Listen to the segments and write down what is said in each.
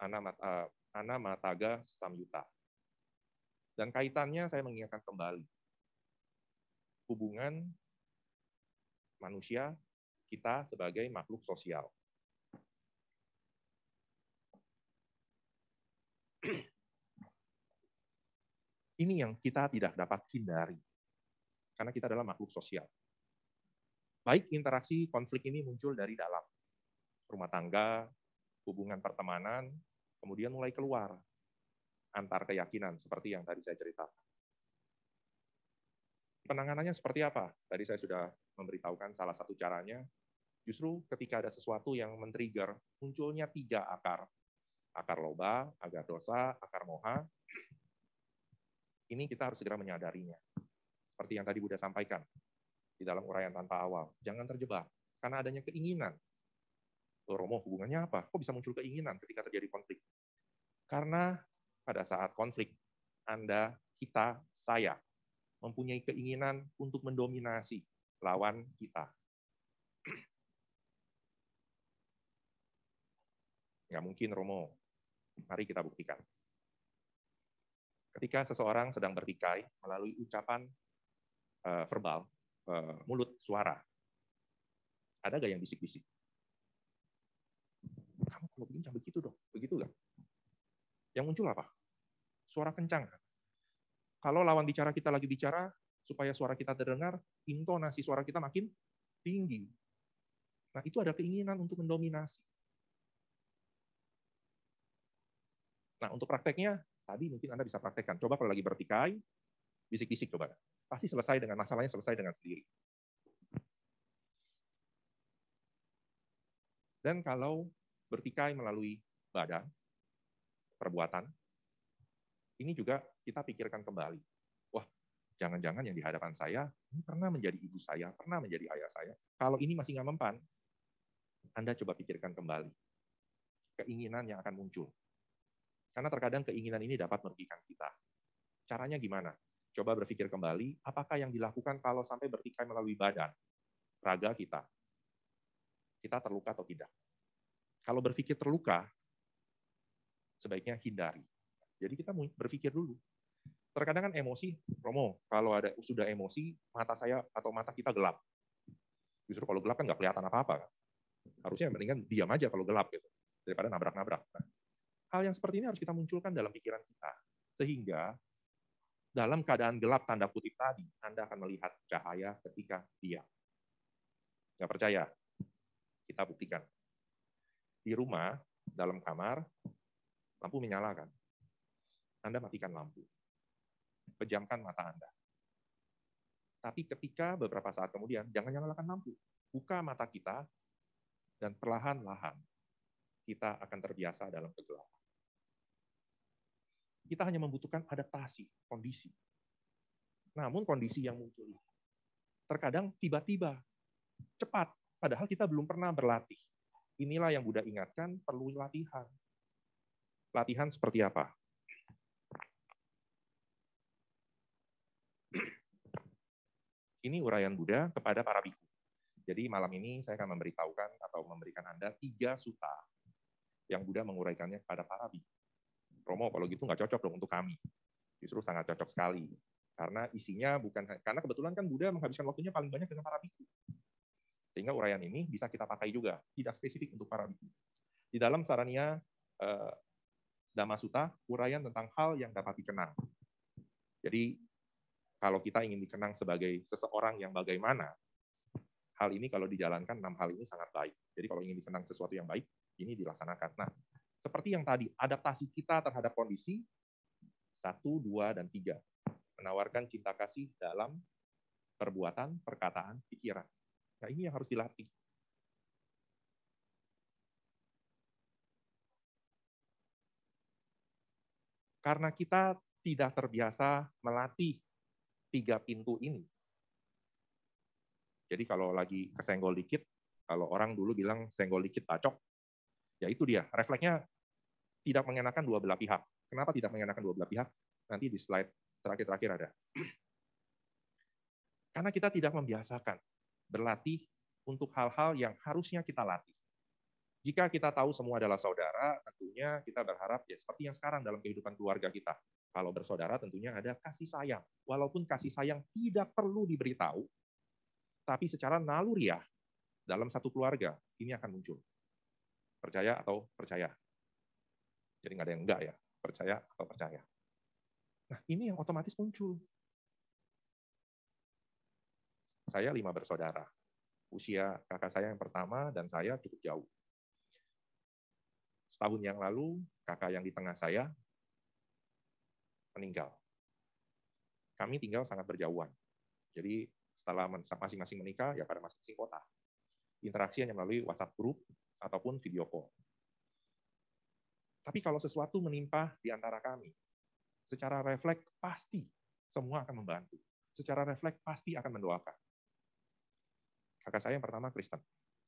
Eh, Ana, Mataga Samyuta. Dan kaitannya saya mengingatkan kembali. Hubungan manusia kita sebagai makhluk sosial. Ini yang kita tidak dapat hindari. Karena kita adalah makhluk sosial. Baik interaksi konflik ini muncul dari dalam. Rumah tangga, hubungan pertemanan, kemudian mulai keluar antar keyakinan seperti yang tadi saya ceritakan. Penanganannya seperti apa? Tadi saya sudah memberitahukan salah satu caranya, justru ketika ada sesuatu yang men-trigger, munculnya tiga akar. Akar loba, akar dosa, akar moha. Ini kita harus segera menyadarinya. Seperti yang tadi Buddha sampaikan di dalam uraian tanpa awal. Jangan terjebak, karena adanya keinginan Romo hubungannya apa? Kok bisa muncul keinginan ketika terjadi konflik? Karena pada saat konflik, Anda, kita, saya mempunyai keinginan untuk mendominasi lawan kita. Nggak mungkin, Romo. Mari kita buktikan. Ketika seseorang sedang bertikai melalui ucapan eh, verbal, eh, mulut, suara, ada nggak yang bisik-bisik? kalau begini jangan begitu dong, begitu nggak? Yang muncul apa? Suara kencang. Kalau lawan bicara kita lagi bicara, supaya suara kita terdengar, intonasi suara kita makin tinggi. Nah, itu ada keinginan untuk mendominasi. Nah, untuk prakteknya, tadi mungkin Anda bisa praktekkan. Coba kalau lagi bertikai, bisik-bisik coba. Pasti selesai dengan masalahnya, selesai dengan sendiri. Dan kalau bertikai melalui badan, perbuatan, ini juga kita pikirkan kembali. Wah, jangan-jangan yang di hadapan saya ini pernah menjadi ibu saya, pernah menjadi ayah saya. Kalau ini masih nggak mempan, Anda coba pikirkan kembali keinginan yang akan muncul. Karena terkadang keinginan ini dapat merugikan kita. Caranya gimana? Coba berpikir kembali, apakah yang dilakukan kalau sampai bertikai melalui badan, raga kita, kita terluka atau tidak? kalau berpikir terluka, sebaiknya hindari. Jadi kita berpikir dulu. Terkadang kan emosi, Romo, kalau ada sudah emosi, mata saya atau mata kita gelap. Justru kalau gelap kan nggak kelihatan apa-apa. Kan? Harusnya kan diam aja kalau gelap gitu, daripada nabrak-nabrak. Nah, hal yang seperti ini harus kita munculkan dalam pikiran kita. Sehingga dalam keadaan gelap tanda kutip tadi, Anda akan melihat cahaya ketika diam. Nggak percaya? Kita buktikan di rumah, dalam kamar, lampu menyala kan? Anda matikan lampu. Pejamkan mata Anda. Tapi ketika beberapa saat kemudian, jangan nyalakan lampu. Buka mata kita, dan perlahan-lahan kita akan terbiasa dalam kegelapan. Kita hanya membutuhkan adaptasi, kondisi. Namun kondisi yang muncul terkadang tiba-tiba, cepat, padahal kita belum pernah berlatih Inilah yang Buddha ingatkan, perlu latihan. Latihan seperti apa? Ini uraian Buddha kepada para biku. Jadi malam ini saya akan memberitahukan atau memberikan Anda tiga suta yang Buddha menguraikannya kepada para biku. Romo, kalau gitu nggak cocok dong untuk kami. Justru sangat cocok sekali. Karena isinya bukan, karena kebetulan kan Buddha menghabiskan waktunya paling banyak dengan para biku. Sehingga uraian ini bisa kita pakai juga, tidak spesifik untuk para biku. Di dalam sarania eh, Damasuta, uraian tentang hal yang dapat dikenang. Jadi, kalau kita ingin dikenang sebagai seseorang yang bagaimana, hal ini kalau dijalankan, enam hal ini sangat baik. Jadi kalau ingin dikenang sesuatu yang baik, ini dilaksanakan. Nah, seperti yang tadi, adaptasi kita terhadap kondisi, satu, dua, dan tiga. Menawarkan cinta kasih dalam perbuatan, perkataan, pikiran. Nah, ini yang harus dilatih. Karena kita tidak terbiasa melatih tiga pintu ini. Jadi kalau lagi kesenggol dikit, kalau orang dulu bilang senggol dikit bacok, ya itu dia. Refleksnya tidak mengenakan dua belah pihak. Kenapa tidak mengenakan dua belah pihak? Nanti di slide terakhir-terakhir ada. Karena kita tidak membiasakan berlatih untuk hal-hal yang harusnya kita latih. Jika kita tahu semua adalah saudara, tentunya kita berharap ya seperti yang sekarang dalam kehidupan keluarga kita. Kalau bersaudara tentunya ada kasih sayang. Walaupun kasih sayang tidak perlu diberitahu, tapi secara naluriah dalam satu keluarga ini akan muncul. Percaya atau percaya. Jadi nggak ada yang enggak ya, percaya atau percaya. Nah ini yang otomatis muncul saya lima bersaudara. Usia kakak saya yang pertama dan saya cukup jauh. Setahun yang lalu, kakak yang di tengah saya meninggal. Kami tinggal sangat berjauhan. Jadi setelah masing-masing menikah, ya pada masing-masing kota. Interaksi hanya melalui WhatsApp grup ataupun video call. Tapi kalau sesuatu menimpa di antara kami, secara refleks pasti semua akan membantu. Secara refleks pasti akan mendoakan. Kakak saya yang pertama Kristen,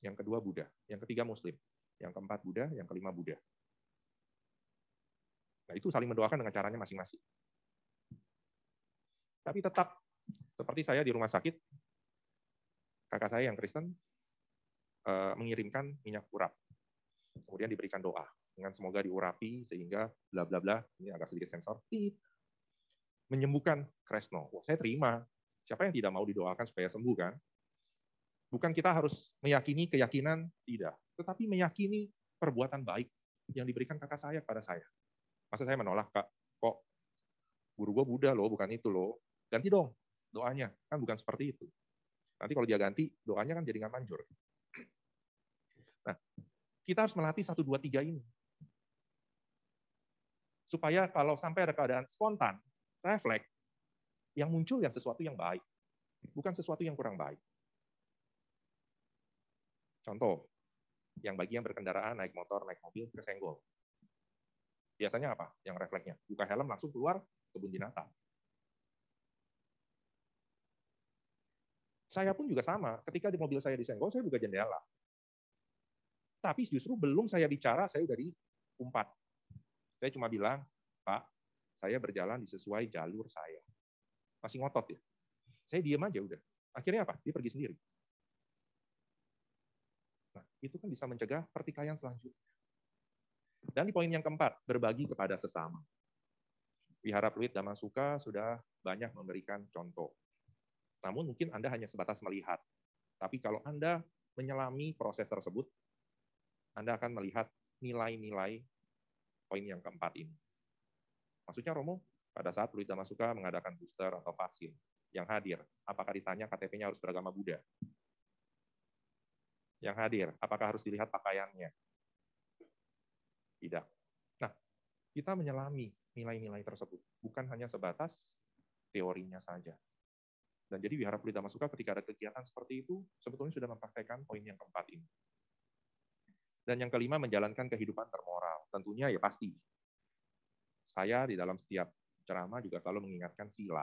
yang kedua Buddha, yang ketiga Muslim, yang keempat Buddha, yang kelima Buddha. Nah, itu saling mendoakan dengan caranya masing-masing. Tapi tetap seperti saya di rumah sakit, kakak saya yang Kristen eh, mengirimkan minyak urap. Kemudian diberikan doa dengan semoga diurapi sehingga bla bla bla, ini agak sedikit sensor, menyembuhkan Kresno. Wah, saya terima. Siapa yang tidak mau didoakan supaya sembuh kan? Bukan kita harus meyakini keyakinan, tidak. Tetapi meyakini perbuatan baik yang diberikan kakak saya kepada saya. Masa saya menolak, Kak? Kok guru gue Buddha loh, bukan itu loh. Ganti dong doanya. Kan bukan seperti itu. Nanti kalau dia ganti, doanya kan jadi nggak manjur. Nah, kita harus melatih satu dua tiga ini. Supaya kalau sampai ada keadaan spontan, refleks, yang muncul yang sesuatu yang baik, bukan sesuatu yang kurang baik. Contoh, yang bagi yang berkendaraan, naik motor, naik mobil, kesenggol. Biasanya apa yang refleksnya? Buka helm langsung keluar kebun binatang. Saya pun juga sama. Ketika di mobil saya disenggol, saya buka jendela. Tapi justru belum saya bicara, saya udah diumpat. Saya cuma bilang, Pak, saya berjalan sesuai jalur saya. Masih ngotot ya. Saya diem aja udah. Akhirnya apa? Dia pergi sendiri itu kan bisa mencegah pertikaian selanjutnya. Dan di poin yang keempat, berbagi kepada sesama. Wihara Pluit Damasuka sudah banyak memberikan contoh. Namun mungkin Anda hanya sebatas melihat. Tapi kalau Anda menyelami proses tersebut, Anda akan melihat nilai-nilai poin yang keempat ini. Maksudnya Romo, pada saat Pluit Damasuka mengadakan booster atau vaksin yang hadir, apakah ditanya KTP-nya harus beragama Buddha? yang hadir? Apakah harus dilihat pakaiannya? Tidak. Nah, kita menyelami nilai-nilai tersebut, bukan hanya sebatas teorinya saja. Dan jadi wihara Pulita Masuka ketika ada kegiatan seperti itu, sebetulnya sudah mempraktekkan poin yang keempat ini. Dan yang kelima, menjalankan kehidupan termoral. Tentunya ya pasti. Saya di dalam setiap ceramah juga selalu mengingatkan sila.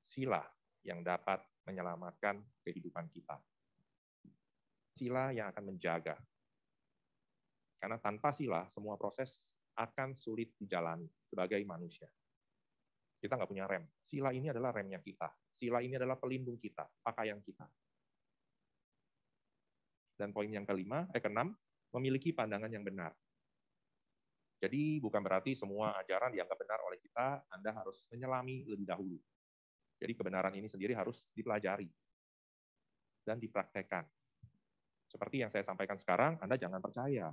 Sila yang dapat menyelamatkan kehidupan kita. Sila yang akan menjaga. Karena tanpa sila, semua proses akan sulit dijalani sebagai manusia. Kita nggak punya rem. Sila ini adalah remnya kita. Sila ini adalah pelindung kita, pakaian kita. Dan poin yang kelima, eh keenam, memiliki pandangan yang benar. Jadi bukan berarti semua ajaran dianggap benar oleh kita, Anda harus menyelami lebih dahulu. Jadi kebenaran ini sendiri harus dipelajari dan dipraktekkan. Seperti yang saya sampaikan sekarang, Anda jangan percaya.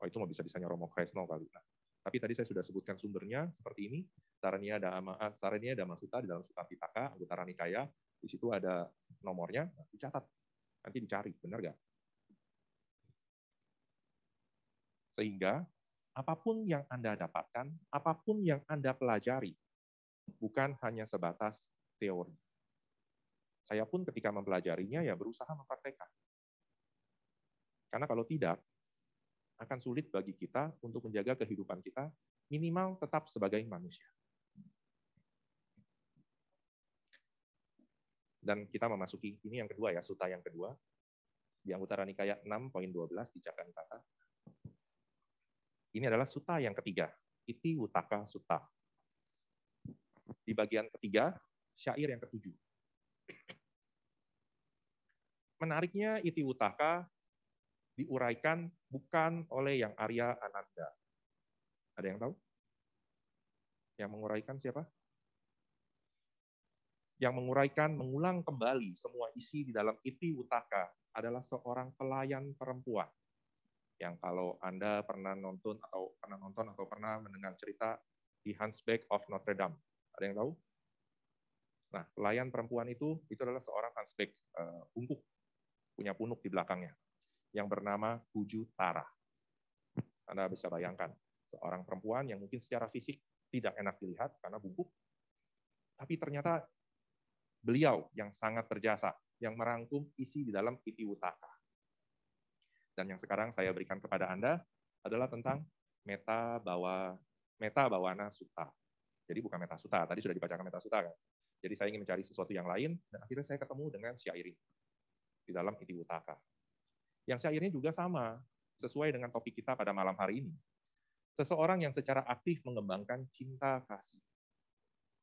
Oh, itu mau bisa-bisanya Romo Kresno kali. Nah, tapi tadi saya sudah sebutkan sumbernya seperti ini. Sarania Dhamma, Sarania ada ah, Sutta di dalam Sutta Pitaka, anggota Ranikaya. Di situ ada nomornya, nah, dicatat. Nanti dicari, benar nggak? Sehingga apapun yang Anda dapatkan, apapun yang Anda pelajari, bukan hanya sebatas teori. Saya pun ketika mempelajarinya ya berusaha mempraktekkan. Karena kalau tidak, akan sulit bagi kita untuk menjaga kehidupan kita minimal tetap sebagai manusia. Dan kita memasuki, ini yang kedua ya, suta yang kedua, di Anggutara Nikaya 6.12 di Jakarta. Ini adalah suta yang ketiga, Iti Utaka Suta di bagian ketiga, syair yang ketujuh. Menariknya Iti Utaka diuraikan bukan oleh yang Arya Ananda. Ada yang tahu? Yang menguraikan siapa? Yang menguraikan, mengulang kembali semua isi di dalam Iti Utaka adalah seorang pelayan perempuan. Yang kalau Anda pernah nonton atau pernah nonton atau pernah mendengar cerita di Hunchback of Notre Dame. Ada yang tahu? Nah, pelayan perempuan itu itu adalah seorang Hansbek uh, eh, bungkuk punya punuk di belakangnya yang bernama Buju Tara. Anda bisa bayangkan seorang perempuan yang mungkin secara fisik tidak enak dilihat karena bungkuk, tapi ternyata beliau yang sangat berjasa yang merangkum isi di dalam Iti Utaka. Dan yang sekarang saya berikan kepada Anda adalah tentang meta bawa meta bawana sutta jadi bukan metasuta, tadi sudah dibacakan metasuta kan. Jadi saya ingin mencari sesuatu yang lain, dan akhirnya saya ketemu dengan syairi di dalam utaka. Yang ini juga sama, sesuai dengan topik kita pada malam hari ini. Seseorang yang secara aktif mengembangkan cinta kasih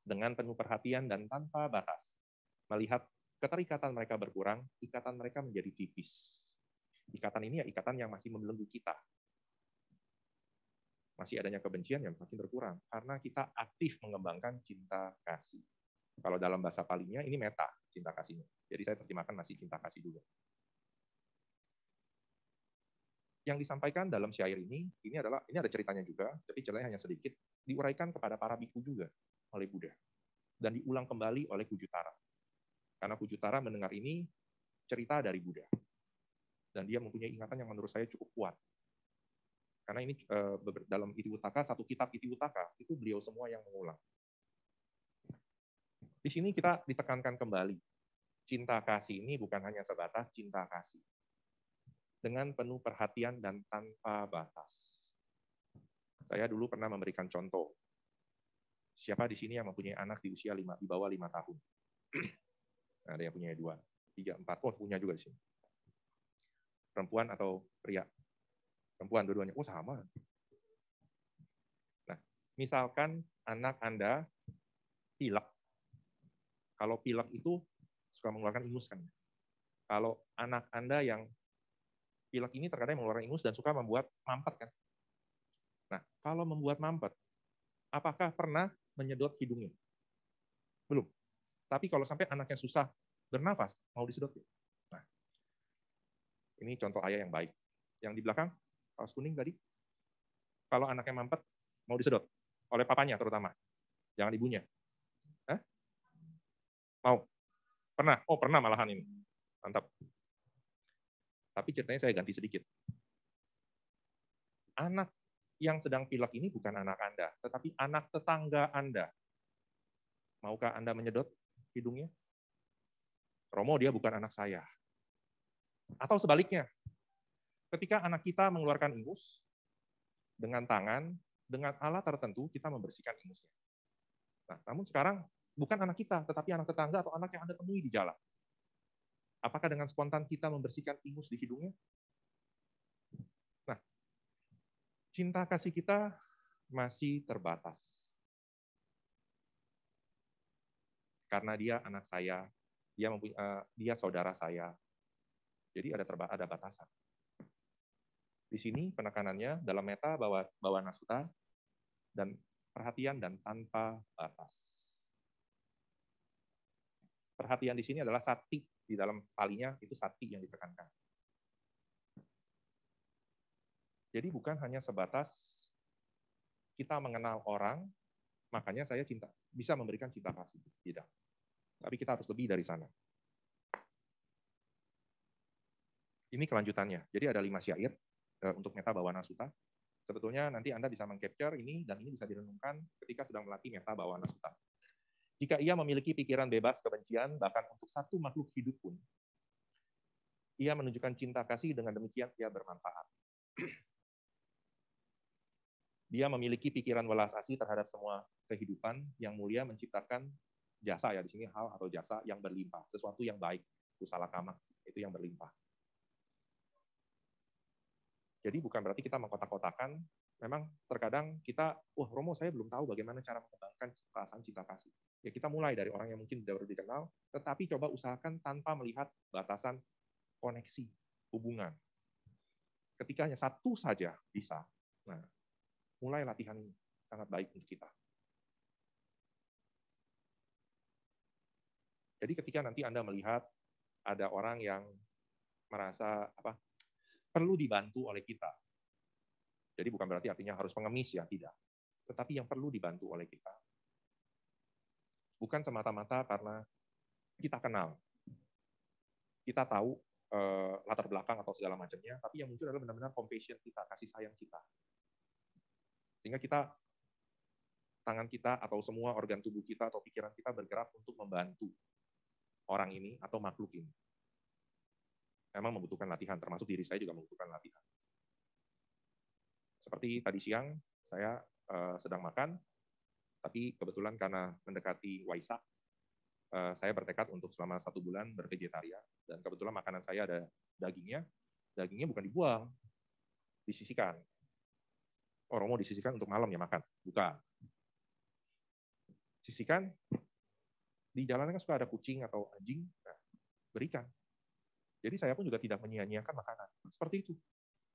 dengan penuh perhatian dan tanpa batas, melihat keterikatan mereka berkurang, ikatan mereka menjadi tipis. Ikatan ini ya ikatan yang masih membelenggu kita, masih adanya kebencian yang makin berkurang karena kita aktif mengembangkan cinta kasih. Kalau dalam bahasa palingnya ini meta cinta kasihnya. Jadi saya terjemahkan masih cinta kasih dulu Yang disampaikan dalam syair ini, ini adalah ini ada ceritanya juga, tapi ceritanya hanya sedikit diuraikan kepada para biku juga oleh Buddha dan diulang kembali oleh Kujutara. Karena Kujutara mendengar ini cerita dari Buddha. Dan dia mempunyai ingatan yang menurut saya cukup kuat karena ini uh, dalam Utaka, satu kitab Utaka, itu beliau semua yang mengulang. Di sini kita ditekankan kembali, cinta kasih ini bukan hanya sebatas cinta kasih. Dengan penuh perhatian dan tanpa batas. Saya dulu pernah memberikan contoh. Siapa di sini yang mempunyai anak di usia lima, di bawah lima tahun? ada yang punya dua, tiga, empat. Oh, punya juga di sini. Perempuan atau pria? perempuan dua-duanya. Oh sama. Nah, misalkan anak Anda pilek. Kalau pilek itu suka mengeluarkan ingus kan. Kalau anak Anda yang pilek ini terkadang mengeluarkan ingus dan suka membuat mampet kan. Nah, kalau membuat mampet, apakah pernah menyedot hidungnya? Belum. Tapi kalau sampai anaknya susah bernafas, mau disedot. Nah, ini contoh ayah yang baik. Yang di belakang, kaos kuning tadi, kalau anaknya mampet mau disedot oleh papanya terutama, jangan ibunya. Hah? Mau? Pernah? Oh pernah malahan ini. Mantap. Tapi ceritanya saya ganti sedikit. Anak yang sedang pilek ini bukan anak Anda, tetapi anak tetangga Anda. Maukah Anda menyedot hidungnya? Romo dia bukan anak saya. Atau sebaliknya, Ketika anak kita mengeluarkan ingus, dengan tangan, dengan alat tertentu, kita membersihkan ingusnya. Nah, namun sekarang bukan anak kita, tetapi anak tetangga atau anak yang Anda temui di jalan. Apakah dengan spontan kita membersihkan ingus di hidungnya? Nah, cinta kasih kita masih terbatas. Karena dia anak saya, dia eh, dia saudara saya. Jadi ada terba ada batasan. Di sini penekanannya dalam meta bahwa bawa nasuta dan perhatian dan tanpa batas. Perhatian di sini adalah sati di dalam palinya itu sati yang ditekankan. Jadi bukan hanya sebatas kita mengenal orang, makanya saya cinta bisa memberikan cinta kasih, tidak. Tapi kita harus lebih dari sana. Ini kelanjutannya. Jadi ada lima syair. Eh, untuk meta bawana suta, sebetulnya nanti Anda bisa mengcapture ini dan ini bisa direnungkan ketika sedang melatih meta bawana suta. Jika ia memiliki pikiran bebas kebencian, bahkan untuk satu makhluk hidup pun, ia menunjukkan cinta kasih dengan demikian ia bermanfaat. Dia memiliki pikiran welas asih terhadap semua kehidupan yang mulia menciptakan jasa ya di sini hal atau jasa yang berlimpah, sesuatu yang baik, kusala kama, itu yang berlimpah. Jadi bukan berarti kita mengkotak-kotakan, memang terkadang kita, wah Romo saya belum tahu bagaimana cara mengembangkan perasaan cinta kasih. Ya kita mulai dari orang yang mungkin tidak baru dikenal, tetapi coba usahakan tanpa melihat batasan koneksi, hubungan. Ketika hanya satu saja bisa, nah mulai latihan ini sangat baik untuk kita. Jadi ketika nanti Anda melihat ada orang yang merasa apa perlu dibantu oleh kita. Jadi bukan berarti artinya harus pengemis ya, tidak. Tetapi yang perlu dibantu oleh kita. Bukan semata-mata karena kita kenal. Kita tahu eh, latar belakang atau segala macamnya, tapi yang muncul adalah benar-benar compassion kita, kasih sayang kita. Sehingga kita tangan kita atau semua organ tubuh kita atau pikiran kita bergerak untuk membantu orang ini atau makhluk ini memang membutuhkan latihan, termasuk diri saya juga membutuhkan latihan. Seperti tadi siang, saya uh, sedang makan, tapi kebetulan karena mendekati Waisak, uh, saya bertekad untuk selama satu bulan bervegetarian, dan kebetulan makanan saya ada dagingnya, dagingnya bukan dibuang, disisikan. Orang oh, mau disisikan untuk malam ya makan, bukan. Sisikan, di jalanan kan suka ada kucing atau anjing, nah, berikan jadi saya pun juga tidak menyia-nyiakan makanan. Seperti itu.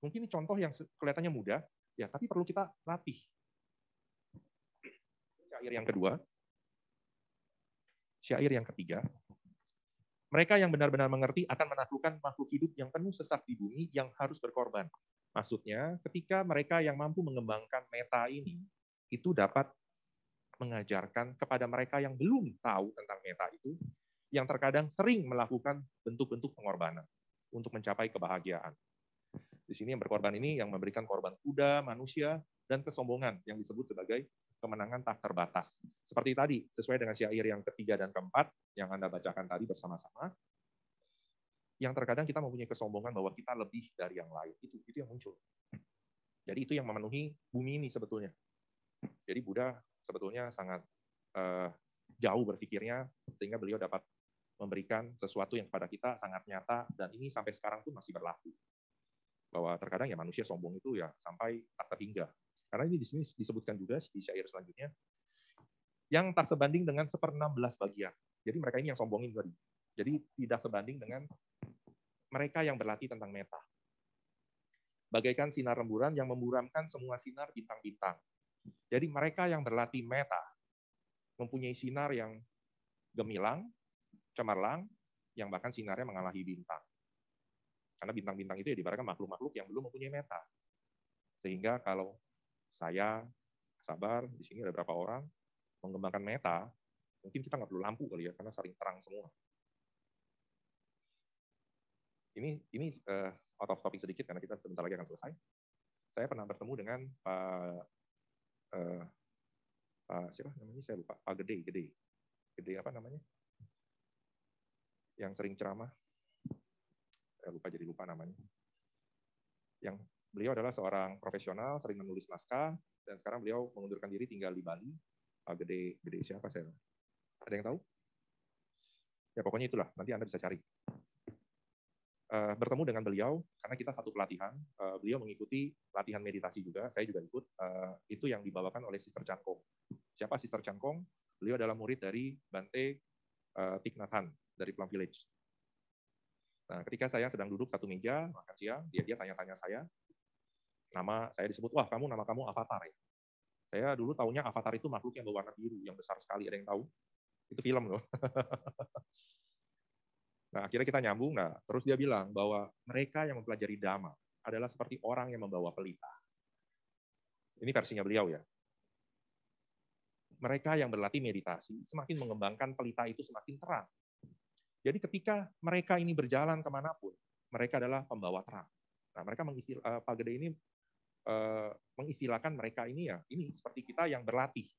Mungkin ini contoh yang kelihatannya mudah, ya, tapi perlu kita latih. Syair yang kedua, syair yang ketiga, mereka yang benar-benar mengerti akan menaklukkan makhluk hidup yang penuh sesak di bumi yang harus berkorban. Maksudnya, ketika mereka yang mampu mengembangkan meta ini, itu dapat mengajarkan kepada mereka yang belum tahu tentang meta itu yang terkadang sering melakukan bentuk-bentuk pengorbanan untuk mencapai kebahagiaan. Di sini yang berkorban ini yang memberikan korban kuda, manusia, dan kesombongan yang disebut sebagai kemenangan tak terbatas. Seperti tadi, sesuai dengan syair yang ketiga dan keempat yang Anda bacakan tadi bersama-sama, yang terkadang kita mempunyai kesombongan bahwa kita lebih dari yang lain. Itu itu yang muncul. Jadi itu yang memenuhi bumi ini sebetulnya. Jadi Buddha sebetulnya sangat uh, jauh berpikirnya sehingga beliau dapat memberikan sesuatu yang kepada kita sangat nyata dan ini sampai sekarang pun masih berlaku bahwa terkadang ya manusia sombong itu ya sampai tak terhingga karena ini di sini disebutkan juga di syair selanjutnya yang tak sebanding dengan seper belas bagian jadi mereka ini yang sombongin tadi jadi tidak sebanding dengan mereka yang berlatih tentang meta bagaikan sinar remburan yang memburamkan semua sinar bintang-bintang jadi mereka yang berlatih meta mempunyai sinar yang gemilang cemerlang yang bahkan sinarnya mengalahi bintang. Karena bintang-bintang itu ya diibaratkan makhluk-makhluk yang belum mempunyai meta. Sehingga kalau saya sabar, di sini ada berapa orang mengembangkan meta, mungkin kita nggak perlu lampu kali ya, karena sering terang semua. Ini ini uh, out of topic sedikit karena kita sebentar lagi akan selesai. Saya pernah bertemu dengan Pak uh, Pak siapa namanya saya lupa Pak Gede Gede Gede apa namanya yang sering ceramah. Saya lupa jadi lupa namanya. Yang beliau adalah seorang profesional, sering menulis naskah, dan sekarang beliau mengundurkan diri tinggal di Bali. Pak ah, Gede, Gede siapa saya? Ada yang tahu? Ya pokoknya itulah, nanti Anda bisa cari. Uh, bertemu dengan beliau karena kita satu pelatihan. Uh, beliau mengikuti pelatihan meditasi juga, saya juga ikut. Uh, itu yang dibawakan oleh Sister Kong. Siapa Sister Kong? Beliau adalah murid dari Bante uh, Thich dari Plum Village. Nah, ketika saya sedang duduk satu meja makan siang, dia dia tanya-tanya saya, nama saya disebut, wah kamu nama kamu Avatar ya. Saya dulu tahunya Avatar itu makhluk yang berwarna biru, yang besar sekali, ada yang tahu? Itu film loh. nah, akhirnya kita nyambung, nah, terus dia bilang bahwa mereka yang mempelajari Dhamma adalah seperti orang yang membawa pelita. Ini versinya beliau ya mereka yang berlatih meditasi semakin mengembangkan pelita itu semakin terang. Jadi ketika mereka ini berjalan kemanapun, mereka adalah pembawa terang. Nah, mereka mengistilah, eh, uh, Pak Gede ini uh, mengistilahkan mereka ini ya, ini seperti kita yang berlatih.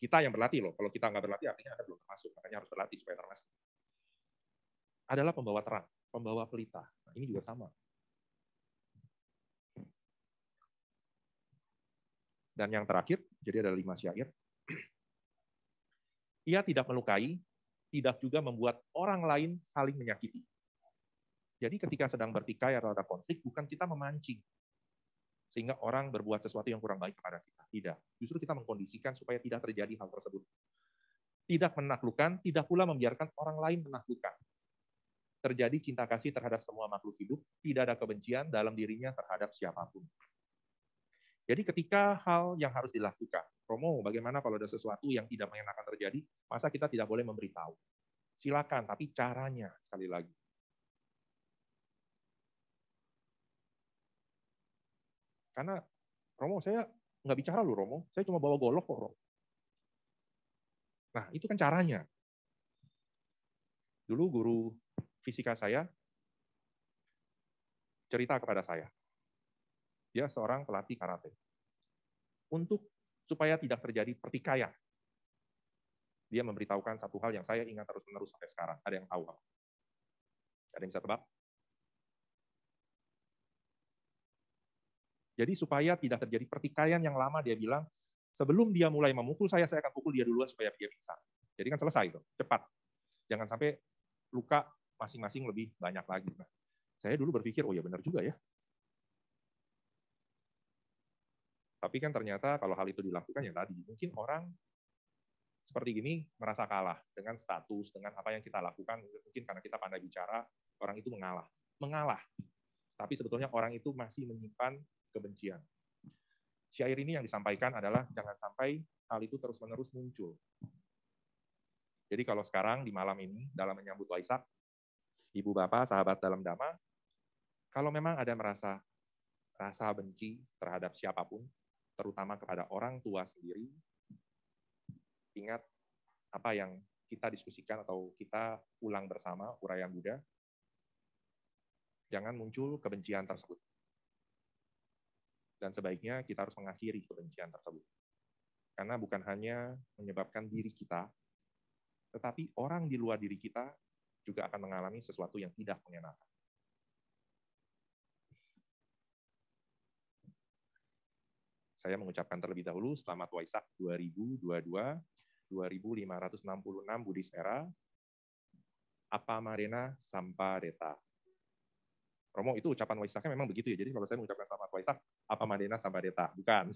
Kita yang berlatih loh, kalau kita nggak berlatih artinya Anda belum termasuk, makanya harus berlatih supaya termasuk. Adalah pembawa terang, pembawa pelita. Nah, ini juga sama. Dan yang terakhir, jadi ada lima syair. Ia tidak melukai, tidak juga membuat orang lain saling menyakiti. Jadi ketika sedang bertikai atau ada konflik, bukan kita memancing sehingga orang berbuat sesuatu yang kurang baik kepada kita. Tidak. Justru kita mengkondisikan supaya tidak terjadi hal tersebut. Tidak menaklukkan, tidak pula membiarkan orang lain menaklukkan. Terjadi cinta kasih terhadap semua makhluk hidup, tidak ada kebencian dalam dirinya terhadap siapapun. Jadi ketika hal yang harus dilakukan, Romo, bagaimana kalau ada sesuatu yang tidak mengenakan terjadi, masa kita tidak boleh memberitahu? Silakan, tapi caranya sekali lagi. Karena Romo, saya nggak bicara loh Romo, saya cuma bawa golok kok Romo. Nah, itu kan caranya. Dulu guru fisika saya cerita kepada saya, dia seorang pelatih karate. Untuk supaya tidak terjadi pertikaian, dia memberitahukan satu hal yang saya ingat terus-menerus sampai sekarang. Ada yang tahu Ada yang bisa tebak? Jadi supaya tidak terjadi pertikaian yang lama, dia bilang, sebelum dia mulai memukul saya, saya akan pukul dia duluan supaya dia bisa. Jadi kan selesai itu, cepat. Jangan sampai luka masing-masing lebih banyak lagi. Nah, saya dulu berpikir, oh ya benar juga ya. Tapi kan ternyata kalau hal itu dilakukan ya tadi, mungkin orang seperti gini merasa kalah dengan status, dengan apa yang kita lakukan, mungkin karena kita pandai bicara, orang itu mengalah. Mengalah. Tapi sebetulnya orang itu masih menyimpan kebencian. Syair ini yang disampaikan adalah jangan sampai hal itu terus-menerus muncul. Jadi kalau sekarang di malam ini dalam menyambut Waisak, ibu bapak, sahabat dalam dama, kalau memang ada merasa rasa benci terhadap siapapun, terutama kepada orang tua sendiri, ingat apa yang kita diskusikan atau kita ulang bersama uraian Buddha, jangan muncul kebencian tersebut. Dan sebaiknya kita harus mengakhiri kebencian tersebut. Karena bukan hanya menyebabkan diri kita, tetapi orang di luar diri kita juga akan mengalami sesuatu yang tidak mengenakan. saya mengucapkan terlebih dahulu selamat Waisak 2022, 2566 Buddhis Era, apa Marena sampadeta Romo, itu ucapan Waisaknya memang begitu ya. Jadi kalau saya mengucapkan selamat Waisak, apa Madena sampadeta Bukan.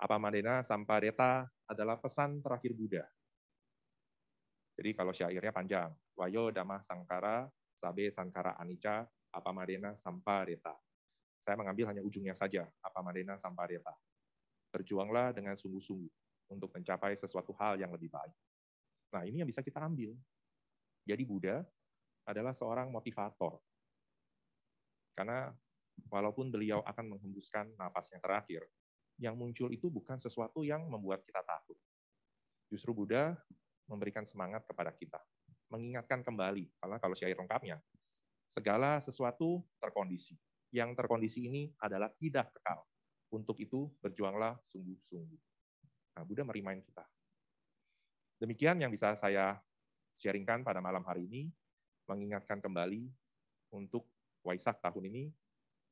Apa Madena sampadeta adalah pesan terakhir Buddha. Jadi kalau syairnya panjang, Wayo Dhamma Sangkara, Sabe Sangkara Anicca, apa Madena sampadeta saya mengambil hanya ujungnya saja, apa Madena Sampareta. Berjuanglah dengan sungguh-sungguh untuk mencapai sesuatu hal yang lebih baik. Nah, ini yang bisa kita ambil. Jadi Buddha adalah seorang motivator. Karena walaupun beliau akan menghembuskan napasnya terakhir, yang muncul itu bukan sesuatu yang membuat kita takut. Justru Buddha memberikan semangat kepada kita, mengingatkan kembali, karena kalau syair lengkapnya, segala sesuatu terkondisi yang terkondisi ini adalah tidak kekal. Untuk itu berjuanglah sungguh-sungguh. Nah, Buddha merimain kita. Demikian yang bisa saya sharingkan pada malam hari ini, mengingatkan kembali untuk Waisak tahun ini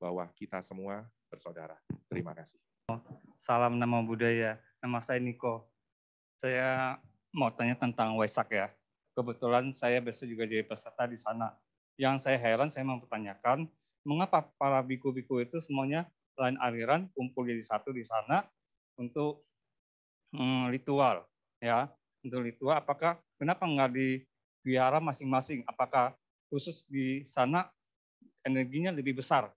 bahwa kita semua bersaudara. Terima kasih. Salam nama budaya. Nama saya Niko. Saya mau tanya tentang Waisak ya. Kebetulan saya besok juga jadi peserta di sana. Yang saya heran, saya mempertanyakan mengapa para biku-biku itu semuanya lain aliran kumpul jadi satu di sana untuk hmm, ritual ya untuk ritual apakah kenapa nggak di biara masing-masing apakah khusus di sana energinya lebih besar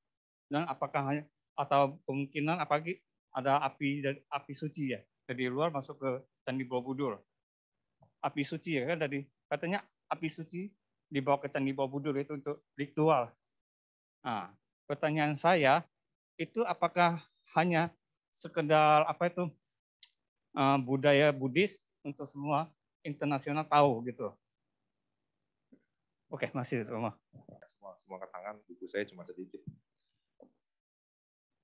dan apakah hanya atau kemungkinan apalagi ada api api suci ya dari luar masuk ke Candi Borobudur api suci ya kan dari katanya api suci dibawa ke Candi Borobudur itu untuk ritual Nah, pertanyaan saya itu apakah hanya sekedar apa itu uh, budaya Buddhis untuk semua internasional tahu gitu? Oke, okay, masih terima. Semua semua tangan buku saya cuma sedikit.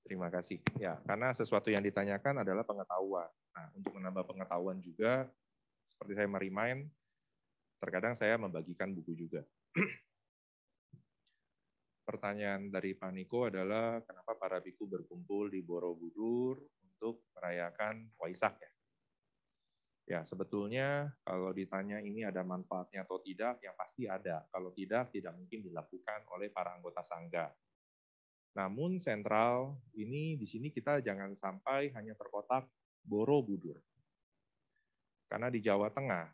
Terima kasih. Ya, karena sesuatu yang ditanyakan adalah pengetahuan. Nah, untuk menambah pengetahuan juga, seperti saya merimain, terkadang saya membagikan buku juga. pertanyaan dari Pak Niko adalah kenapa para biku berkumpul di Borobudur untuk merayakan Waisak ya? Ya, sebetulnya kalau ditanya ini ada manfaatnya atau tidak, yang pasti ada. Kalau tidak, tidak mungkin dilakukan oleh para anggota sangga. Namun sentral ini di sini kita jangan sampai hanya terkotak Borobudur. Karena di Jawa Tengah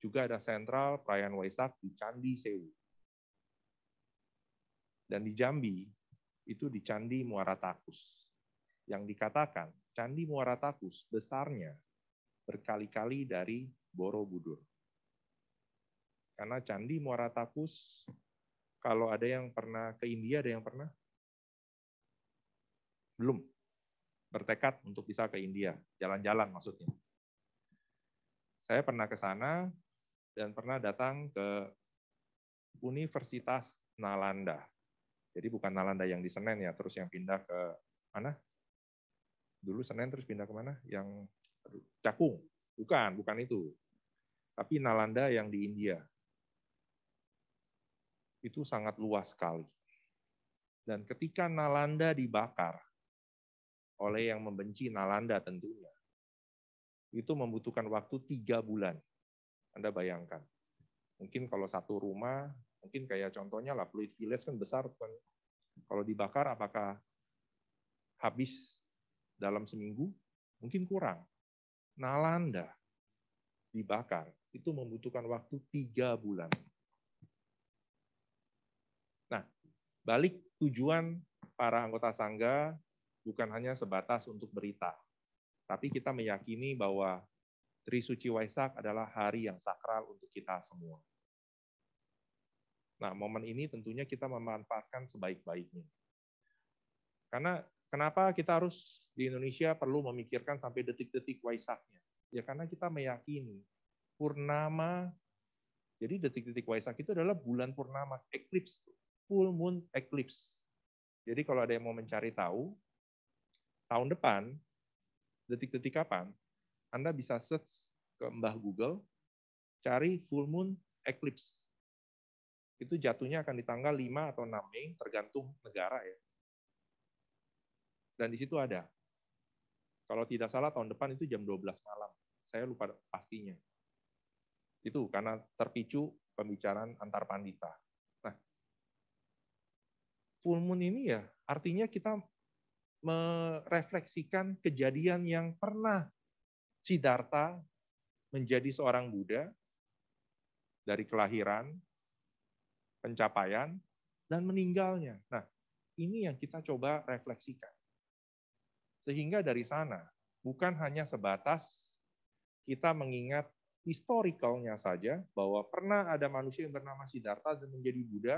juga ada sentral perayaan Waisak di Candi Sewu dan di Jambi itu di Candi Muara Takus. Yang dikatakan Candi Muara Takus besarnya berkali-kali dari Borobudur. Karena Candi Muara Takus kalau ada yang pernah ke India ada yang pernah belum bertekad untuk bisa ke India, jalan-jalan maksudnya. Saya pernah ke sana dan pernah datang ke Universitas Nalanda jadi bukan Nalanda yang di Senen ya, terus yang pindah ke mana? Dulu Senen terus pindah ke mana? Yang Cakung. Bukan, bukan itu. Tapi Nalanda yang di India. Itu sangat luas sekali. Dan ketika Nalanda dibakar oleh yang membenci Nalanda tentunya, itu membutuhkan waktu tiga bulan. Anda bayangkan. Mungkin kalau satu rumah Mungkin kayak contohnya lah fluid Village kan besar kan. Kalau dibakar apakah habis dalam seminggu? Mungkin kurang. Nalanda dibakar itu membutuhkan waktu tiga bulan. Nah, balik tujuan para anggota sangga bukan hanya sebatas untuk berita, tapi kita meyakini bahwa Trisuci Waisak adalah hari yang sakral untuk kita semua. Nah, momen ini tentunya kita memanfaatkan sebaik-baiknya. Karena kenapa kita harus di Indonesia perlu memikirkan sampai detik-detik Waisaknya? Ya karena kita meyakini purnama jadi detik-detik Waisak itu adalah bulan purnama, eclipse, full moon eclipse. Jadi kalau ada yang mau mencari tahu tahun depan detik-detik kapan, Anda bisa search ke Mbah Google, cari full moon eclipse itu jatuhnya akan di tanggal 5 atau 6 Mei, tergantung negara ya. Dan di situ ada. Kalau tidak salah tahun depan itu jam 12 malam. Saya lupa pastinya. Itu karena terpicu pembicaraan antar pandita. Nah, full moon ini ya artinya kita merefleksikan kejadian yang pernah Siddhartha menjadi seorang Buddha dari kelahiran pencapaian, dan meninggalnya. Nah, ini yang kita coba refleksikan. Sehingga dari sana, bukan hanya sebatas kita mengingat historicalnya saja bahwa pernah ada manusia yang bernama Siddhartha dan menjadi Buddha,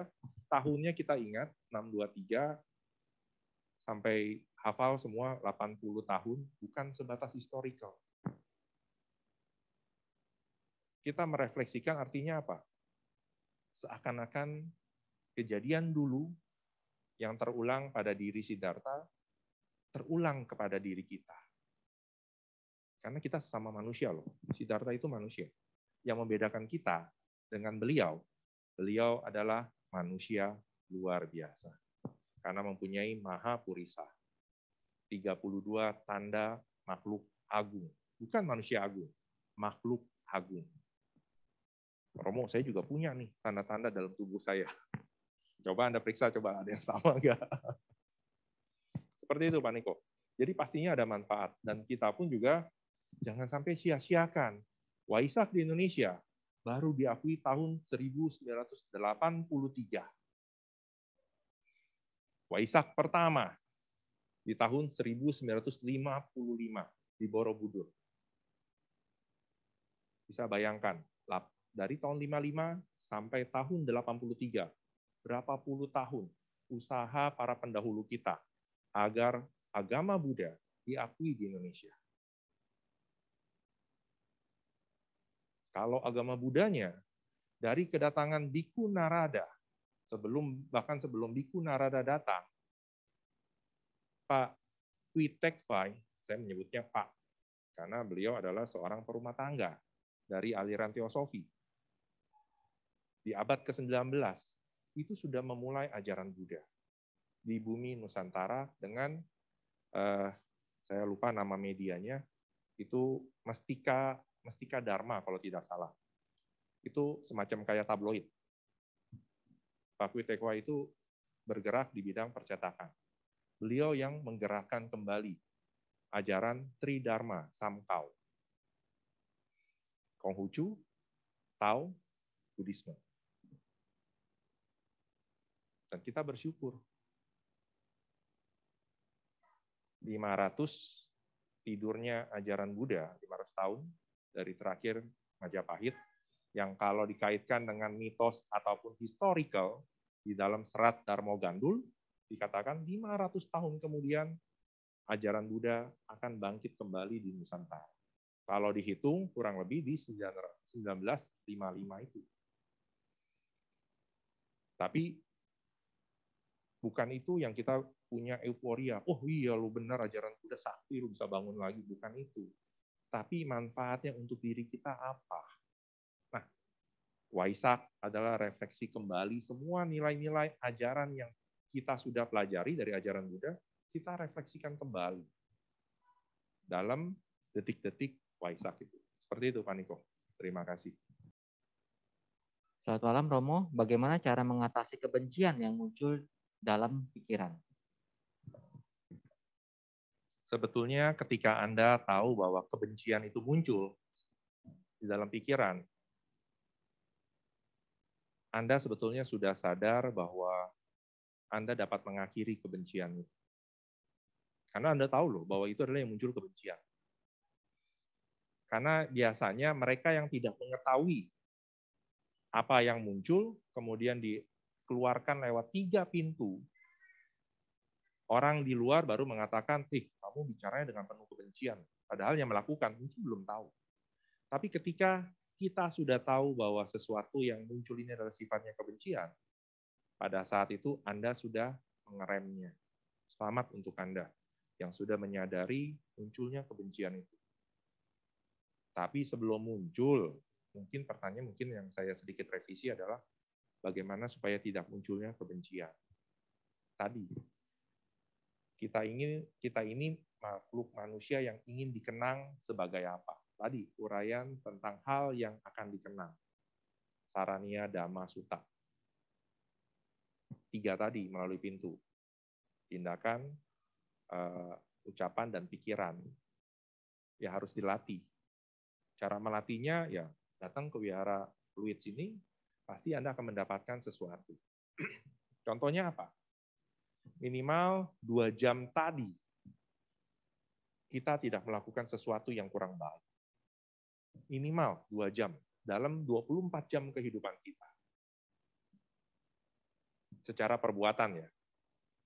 tahunnya kita ingat 623 sampai hafal semua 80 tahun, bukan sebatas historical. Kita merefleksikan artinya apa? seakan-akan kejadian dulu yang terulang pada diri Siddhartha terulang kepada diri kita. Karena kita sama manusia loh. Siddhartha itu manusia. Yang membedakan kita dengan beliau, beliau adalah manusia luar biasa. Karena mempunyai maha purisa. 32 tanda makhluk agung. Bukan manusia agung, makhluk agung. Romo, saya juga punya nih tanda-tanda dalam tubuh saya. Coba Anda periksa, coba ada yang sama nggak? Seperti itu Pak Niko. Jadi pastinya ada manfaat. Dan kita pun juga jangan sampai sia-siakan. Waisak di Indonesia baru diakui tahun 1983. Waisak pertama di tahun 1955 di Borobudur. Bisa bayangkan, dari tahun 55 sampai tahun 83. Berapa puluh tahun usaha para pendahulu kita agar agama Buddha diakui di Indonesia. Kalau agama Budanya dari kedatangan Biku Narada sebelum bahkan sebelum Biku Narada datang, Pak Kwitek saya menyebutnya Pak karena beliau adalah seorang perumah tangga dari aliran teosofi di abad ke-19 itu sudah memulai ajaran Buddha di bumi Nusantara dengan eh, saya lupa nama medianya itu Mestika Mestika Dharma kalau tidak salah. Itu semacam kayak tabloid. Pak Witekwa itu bergerak di bidang percetakan. Beliau yang menggerakkan kembali ajaran Tridharma Samkau. Konghucu, Tao, Buddhisme dan kita bersyukur. 500 tidurnya ajaran Buddha, 500 tahun dari terakhir Majapahit, yang kalau dikaitkan dengan mitos ataupun historical, di dalam serat Dharma Gandul, dikatakan 500 tahun kemudian ajaran Buddha akan bangkit kembali di Nusantara. Kalau dihitung kurang lebih di 1955 itu. Tapi Bukan itu yang kita punya euforia, oh iya lu benar ajaran udah sakti, lu bisa bangun lagi. Bukan itu. Tapi manfaatnya untuk diri kita apa? Nah, Waisak adalah refleksi kembali semua nilai-nilai ajaran yang kita sudah pelajari dari ajaran Buddha, kita refleksikan kembali dalam detik-detik Waisak itu. Seperti itu, Pak Niko. Terima kasih. Selamat malam Romo, bagaimana cara mengatasi kebencian yang muncul dalam pikiran. Sebetulnya ketika Anda tahu bahwa kebencian itu muncul di dalam pikiran, Anda sebetulnya sudah sadar bahwa Anda dapat mengakhiri kebencian itu. Karena Anda tahu loh bahwa itu adalah yang muncul kebencian. Karena biasanya mereka yang tidak mengetahui apa yang muncul, kemudian di keluarkan lewat tiga pintu, orang di luar baru mengatakan, ih kamu bicaranya dengan penuh kebencian. Padahal yang melakukan mungkin belum tahu. Tapi ketika kita sudah tahu bahwa sesuatu yang muncul ini adalah sifatnya kebencian, pada saat itu Anda sudah mengeremnya. Selamat untuk Anda yang sudah menyadari munculnya kebencian itu. Tapi sebelum muncul, mungkin pertanyaan mungkin yang saya sedikit revisi adalah bagaimana supaya tidak munculnya kebencian. Tadi kita ingin kita ini makhluk manusia yang ingin dikenang sebagai apa? Tadi uraian tentang hal yang akan dikenang. Sarania Dhamma Sutta. Tiga tadi melalui pintu. Tindakan, uh, ucapan, dan pikiran. Ya harus dilatih. Cara melatihnya ya datang ke wihara Luit sini, pasti Anda akan mendapatkan sesuatu. Contohnya apa? Minimal dua jam tadi kita tidak melakukan sesuatu yang kurang baik. Minimal dua jam dalam 24 jam kehidupan kita. Secara perbuatan ya.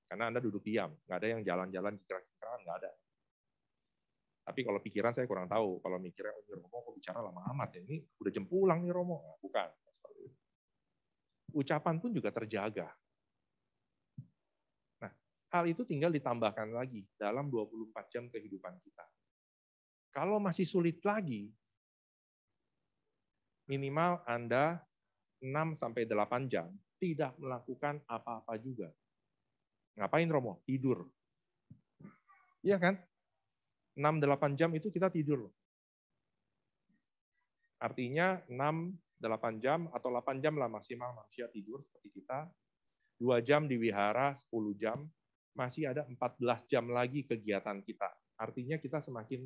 Karena Anda duduk diam, nggak ada yang jalan-jalan pikiran-pikiran, nggak ada. Tapi kalau pikiran saya kurang tahu. Kalau mikirnya, oh, Romo kok bicara lama amat ya? Ini udah jempulang nih Romo. Nah, bukan ucapan pun juga terjaga. Nah, hal itu tinggal ditambahkan lagi dalam 24 jam kehidupan kita. Kalau masih sulit lagi, minimal Anda 6 sampai 8 jam tidak melakukan apa-apa juga. Ngapain Romo? Tidur. Iya kan? 6-8 jam itu kita tidur. Artinya 6 8 jam atau 8 jam lah maksimal manusia tidur seperti kita. 2 jam di wihara, 10 jam, masih ada 14 jam lagi kegiatan kita. Artinya kita semakin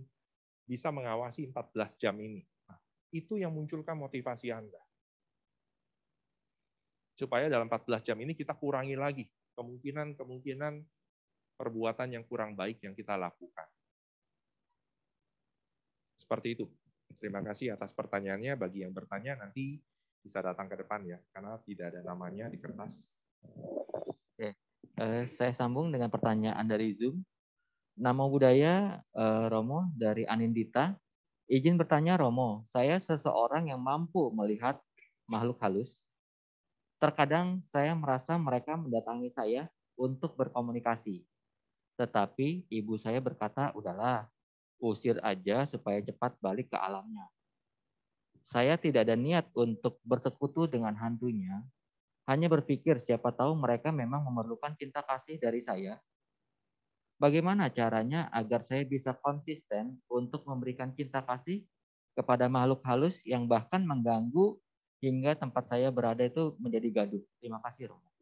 bisa mengawasi 14 jam ini. Nah, itu yang munculkan motivasi Anda. Supaya dalam 14 jam ini kita kurangi lagi kemungkinan-kemungkinan perbuatan yang kurang baik yang kita lakukan. Seperti itu. Terima kasih atas pertanyaannya. Bagi yang bertanya nanti bisa datang ke depan ya, karena tidak ada namanya di kertas. Oke, uh, saya sambung dengan pertanyaan dari Zoom. Nama budaya uh, Romo dari Anindita. Izin bertanya Romo, saya seseorang yang mampu melihat makhluk halus. Terkadang saya merasa mereka mendatangi saya untuk berkomunikasi. Tetapi ibu saya berkata, udahlah, usir aja supaya cepat balik ke alamnya. Saya tidak ada niat untuk bersekutu dengan hantunya, hanya berpikir siapa tahu mereka memang memerlukan cinta kasih dari saya. Bagaimana caranya agar saya bisa konsisten untuk memberikan cinta kasih kepada makhluk halus yang bahkan mengganggu hingga tempat saya berada itu menjadi gaduh. Terima kasih, Romo.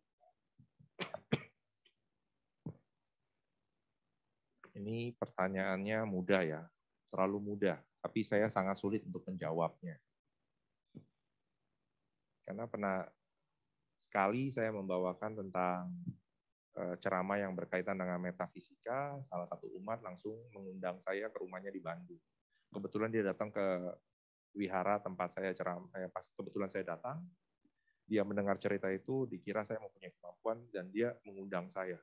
ini pertanyaannya mudah ya, terlalu mudah, tapi saya sangat sulit untuk menjawabnya. Karena pernah sekali saya membawakan tentang eh, ceramah yang berkaitan dengan metafisika, salah satu umat langsung mengundang saya ke rumahnya di Bandung. Kebetulan dia datang ke wihara tempat saya ceramah, eh, pas kebetulan saya datang, dia mendengar cerita itu, dikira saya mempunyai kemampuan, dan dia mengundang saya.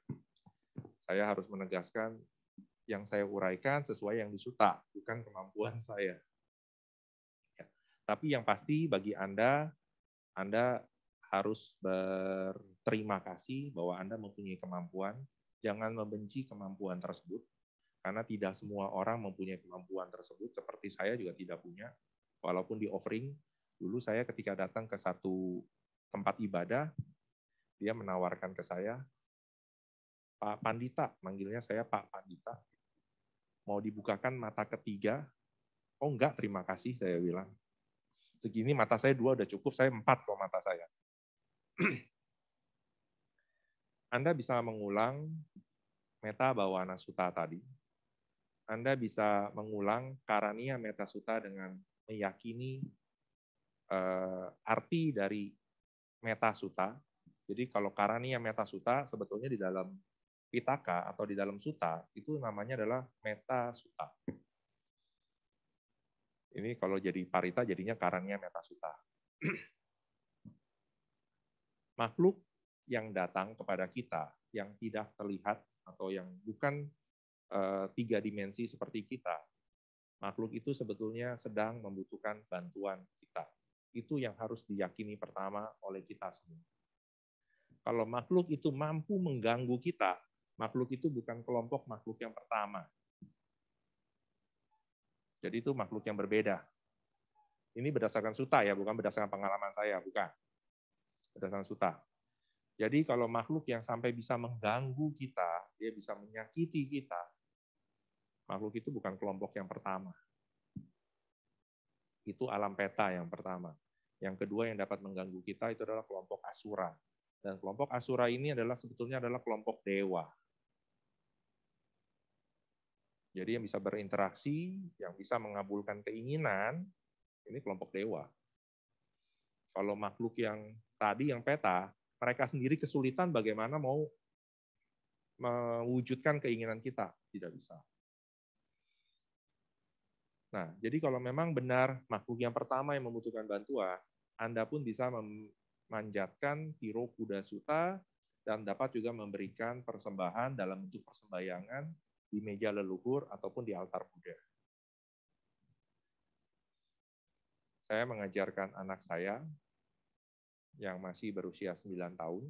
Saya harus menegaskan yang saya uraikan sesuai yang disuta, bukan kemampuan saya. Ya. Tapi yang pasti bagi Anda, Anda harus berterima kasih bahwa Anda mempunyai kemampuan. Jangan membenci kemampuan tersebut, karena tidak semua orang mempunyai kemampuan tersebut. Seperti saya juga tidak punya, walaupun di offering. Dulu saya ketika datang ke satu tempat ibadah, dia menawarkan ke saya, Pak Pandita, manggilnya saya Pak Pandita mau dibukakan mata ketiga, oh enggak terima kasih saya bilang. Segini mata saya dua udah cukup, saya empat kok mata saya. Anda bisa mengulang meta bawana suta tadi. Anda bisa mengulang karania meta suta dengan meyakini uh, arti dari meta suta. Jadi kalau karania meta suta sebetulnya di dalam pitaka atau di dalam suta itu namanya adalah meta suta. Ini kalau jadi parita jadinya karangnya meta suta. Makhluk yang datang kepada kita yang tidak terlihat atau yang bukan e, tiga dimensi seperti kita, makhluk itu sebetulnya sedang membutuhkan bantuan kita. Itu yang harus diyakini pertama oleh kita semua. Kalau makhluk itu mampu mengganggu kita, Makhluk itu bukan kelompok makhluk yang pertama. Jadi itu makhluk yang berbeda. Ini berdasarkan suta ya, bukan berdasarkan pengalaman saya, bukan. Berdasarkan suta. Jadi kalau makhluk yang sampai bisa mengganggu kita, dia bisa menyakiti kita, makhluk itu bukan kelompok yang pertama. Itu alam peta yang pertama. Yang kedua yang dapat mengganggu kita itu adalah kelompok asura. Dan kelompok asura ini adalah sebetulnya adalah kelompok dewa. Jadi yang bisa berinteraksi, yang bisa mengabulkan keinginan, ini kelompok dewa. Kalau makhluk yang tadi yang peta, mereka sendiri kesulitan bagaimana mau mewujudkan keinginan kita, tidak bisa. Nah, jadi kalau memang benar makhluk yang pertama yang membutuhkan bantuan, Anda pun bisa memanjatkan Tiro Kuda Suta dan dapat juga memberikan persembahan dalam bentuk persembayangan di meja leluhur ataupun di altar Buddha. Saya mengajarkan anak saya yang masih berusia 9 tahun.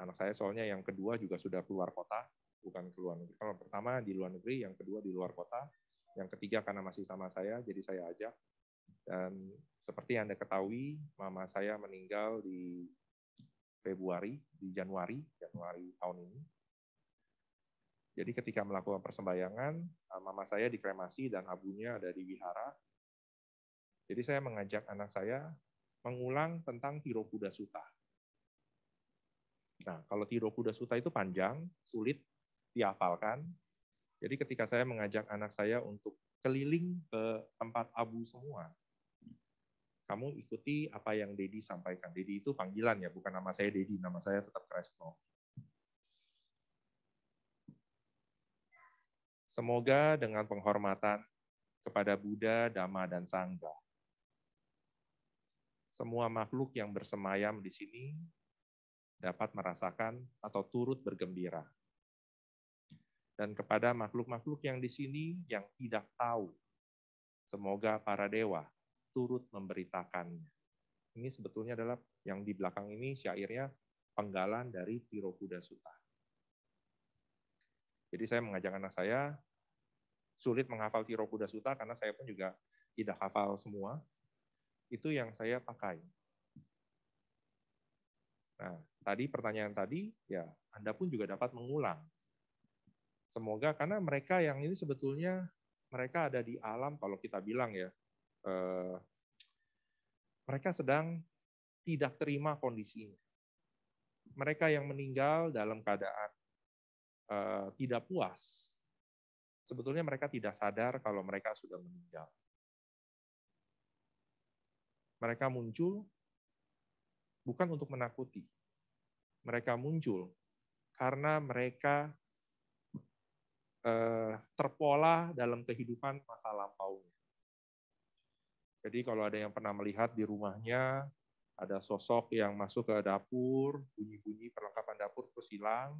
Anak saya soalnya yang kedua juga sudah keluar kota, bukan keluar negeri. Kalau pertama di luar negeri, yang kedua di luar kota, yang ketiga karena masih sama saya, jadi saya ajak. Dan seperti Anda ketahui, mama saya meninggal di Februari, di Januari, Januari tahun ini jadi ketika melakukan persembayangan, eh, mama saya dikremasi dan abunya ada di wihara. Jadi saya mengajak anak saya mengulang tentang Kuda Suta. Nah, kalau Kuda Suta itu panjang, sulit dihafalkan. Jadi ketika saya mengajak anak saya untuk keliling ke tempat abu semua, kamu ikuti apa yang Dedi sampaikan. Dedi itu panggilan ya, bukan nama saya Dedi, nama saya tetap Kresno. Semoga dengan penghormatan kepada Buddha, Dhamma, dan Sangha, semua makhluk yang bersemayam di sini dapat merasakan atau turut bergembira. Dan kepada makhluk-makhluk yang di sini yang tidak tahu, semoga para dewa turut memberitakannya. Ini sebetulnya adalah yang di belakang ini syairnya penggalan dari Tirokuda Sutta. Jadi saya mengajak anak saya sulit menghafal Tirokuda Suta karena saya pun juga tidak hafal semua. Itu yang saya pakai. Nah, tadi pertanyaan tadi, ya Anda pun juga dapat mengulang. Semoga karena mereka yang ini sebetulnya mereka ada di alam kalau kita bilang ya, eh, mereka sedang tidak terima kondisinya. Mereka yang meninggal dalam keadaan Eh, tidak puas, sebetulnya mereka tidak sadar kalau mereka sudah meninggal. Mereka muncul bukan untuk menakuti. Mereka muncul karena mereka eh, terpola dalam kehidupan masa lampaunya. Jadi kalau ada yang pernah melihat di rumahnya, ada sosok yang masuk ke dapur, bunyi-bunyi perlengkapan dapur terus hilang,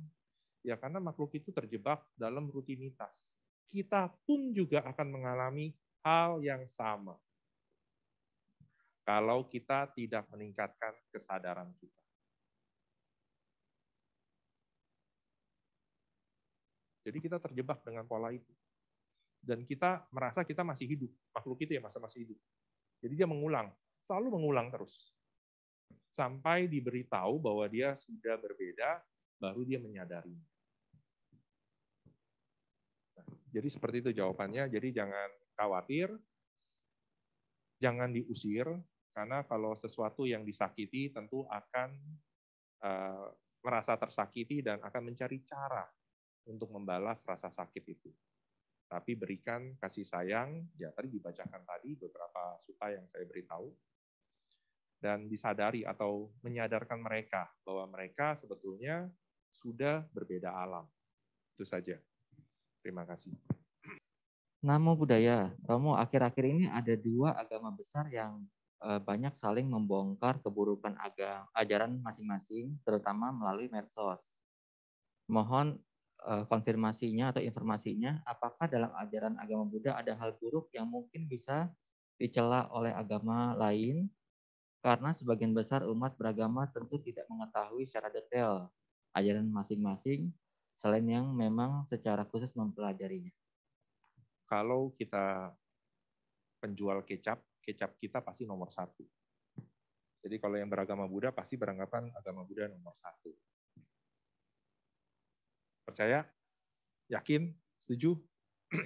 ya karena makhluk itu terjebak dalam rutinitas. Kita pun juga akan mengalami hal yang sama. Kalau kita tidak meningkatkan kesadaran kita. Jadi kita terjebak dengan pola itu. Dan kita merasa kita masih hidup. Makhluk itu ya masa masih hidup. Jadi dia mengulang, selalu mengulang terus. Sampai diberitahu bahwa dia sudah berbeda, baru dia menyadarinya. Jadi seperti itu jawabannya. Jadi jangan khawatir, jangan diusir, karena kalau sesuatu yang disakiti tentu akan uh, merasa tersakiti dan akan mencari cara untuk membalas rasa sakit itu. Tapi berikan kasih sayang, ya tadi dibacakan tadi beberapa suka yang saya beritahu, dan disadari atau menyadarkan mereka bahwa mereka sebetulnya sudah berbeda alam. Itu saja. Terima kasih. Namo budaya, Romo akhir-akhir ini ada dua agama besar yang eh, banyak saling membongkar keburukan agama, ajaran masing-masing, terutama melalui medsos. Mohon eh, konfirmasinya atau informasinya, apakah dalam ajaran agama Buddha ada hal buruk yang mungkin bisa dicela oleh agama lain? Karena sebagian besar umat beragama tentu tidak mengetahui secara detail ajaran masing-masing, selain yang memang secara khusus mempelajarinya. Kalau kita penjual kecap, kecap kita pasti nomor satu. Jadi kalau yang beragama Buddha pasti beranggapan agama Buddha nomor satu. Percaya? Yakin? Setuju?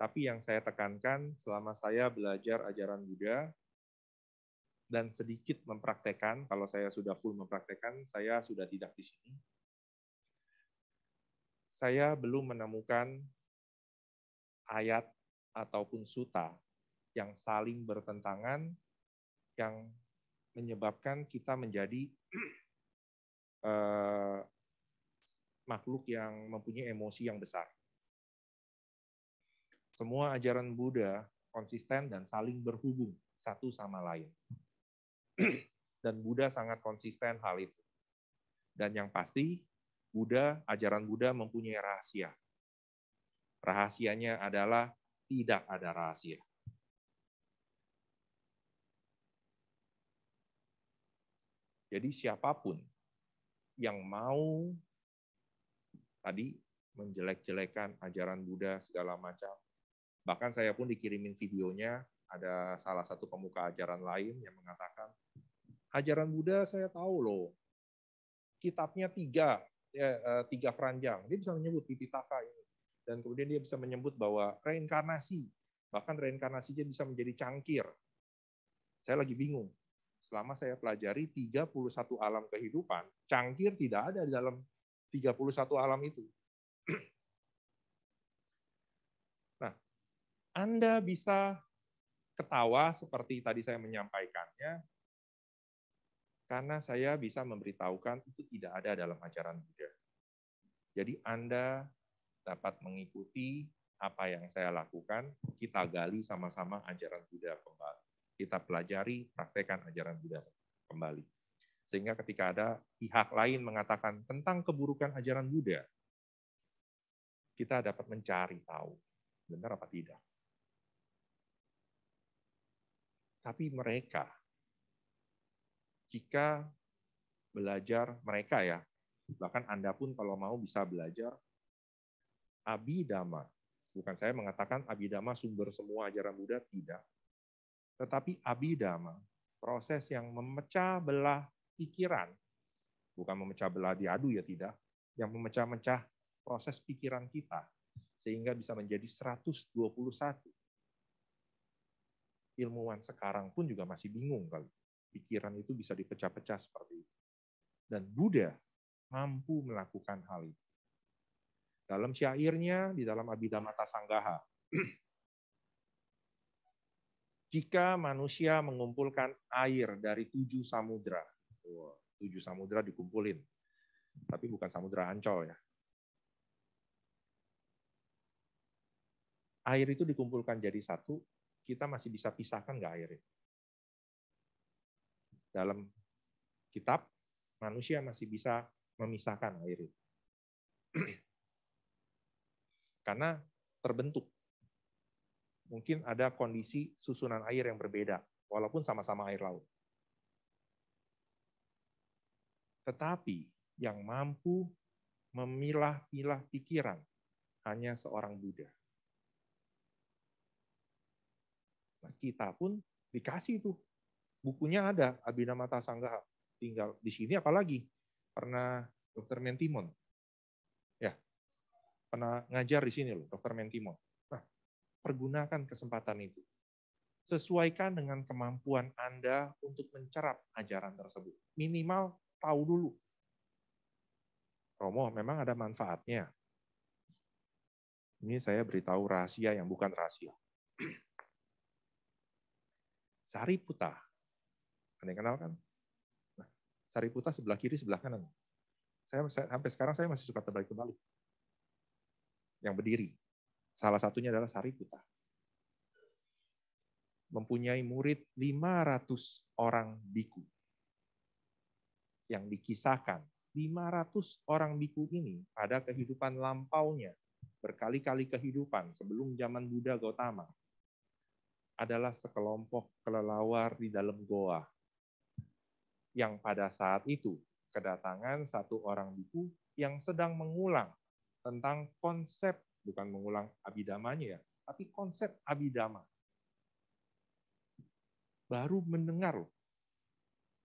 Tapi yang saya tekankan selama saya belajar ajaran Buddha dan sedikit mempraktekkan, kalau saya sudah full mempraktekkan, saya sudah tidak di sini, saya belum menemukan ayat ataupun suta yang saling bertentangan yang menyebabkan kita menjadi eh, makhluk yang mempunyai emosi yang besar. Semua ajaran Buddha konsisten dan saling berhubung satu sama lain. dan Buddha sangat konsisten hal itu. Dan yang pasti, Buddha, ajaran Buddha mempunyai rahasia. Rahasianya adalah tidak ada rahasia. Jadi siapapun yang mau tadi menjelek-jelekan ajaran Buddha segala macam, bahkan saya pun dikirimin videonya ada salah satu pemuka ajaran lain yang mengatakan ajaran Buddha saya tahu loh, kitabnya tiga, Ya, eh, tiga keranjang. Dia bisa menyebut Tipitaka ini. Dan kemudian dia bisa menyebut bahwa reinkarnasi, bahkan reinkarnasinya bisa menjadi cangkir. Saya lagi bingung. Selama saya pelajari 31 alam kehidupan, cangkir tidak ada di dalam 31 alam itu. Nah, Anda bisa ketawa seperti tadi saya menyampaikannya, karena saya bisa memberitahukan itu tidak ada dalam ajaran Buddha. Jadi Anda dapat mengikuti apa yang saya lakukan, kita gali sama-sama ajaran Buddha kembali. Kita pelajari, praktekkan ajaran Buddha kembali. Sehingga ketika ada pihak lain mengatakan tentang keburukan ajaran Buddha, kita dapat mencari tahu benar apa tidak. Tapi mereka jika belajar mereka ya, bahkan Anda pun kalau mau bisa belajar abidama. Bukan saya mengatakan abidama sumber semua ajaran Buddha, tidak. Tetapi abidama, proses yang memecah belah pikiran, bukan memecah belah diadu ya tidak, yang memecah-mecah proses pikiran kita, sehingga bisa menjadi 121. Ilmuwan sekarang pun juga masih bingung kalau pikiran itu bisa dipecah-pecah seperti itu. Dan Buddha mampu melakukan hal itu. Dalam syairnya, di dalam Abhidhamata Sanggaha, jika manusia mengumpulkan air dari tujuh samudra, tujuh samudra dikumpulin, tapi bukan samudra ancol ya. Air itu dikumpulkan jadi satu, kita masih bisa pisahkan nggak air dalam kitab, manusia masih bisa memisahkan air itu. Karena terbentuk. Mungkin ada kondisi susunan air yang berbeda, walaupun sama-sama air laut. Tetapi yang mampu memilah-milah pikiran hanya seorang Buddha. Nah, kita pun dikasih itu bukunya ada Abhinama Sanggaha. Tinggal di sini apalagi pernah Dokter Mentimon. Ya. Pernah ngajar di sini loh Dokter Mentimon. Nah, pergunakan kesempatan itu. Sesuaikan dengan kemampuan Anda untuk mencerap ajaran tersebut. Minimal tahu dulu. Romo, memang ada manfaatnya. Ini saya beritahu rahasia yang bukan rahasia. Sariputta ada yang kenal kan? Nah, Sariputa sebelah kiri, sebelah kanan. Saya, saya sampai sekarang saya masih suka terbalik kembali. Yang berdiri. Salah satunya adalah Sariputa. Mempunyai murid 500 orang biku. Yang dikisahkan 500 orang biku ini pada kehidupan lampaunya, berkali-kali kehidupan sebelum zaman Buddha Gautama, adalah sekelompok kelelawar di dalam goa yang pada saat itu kedatangan satu orang biku yang sedang mengulang tentang konsep, bukan mengulang abidamanya ya, tapi konsep abidama. Baru mendengar loh.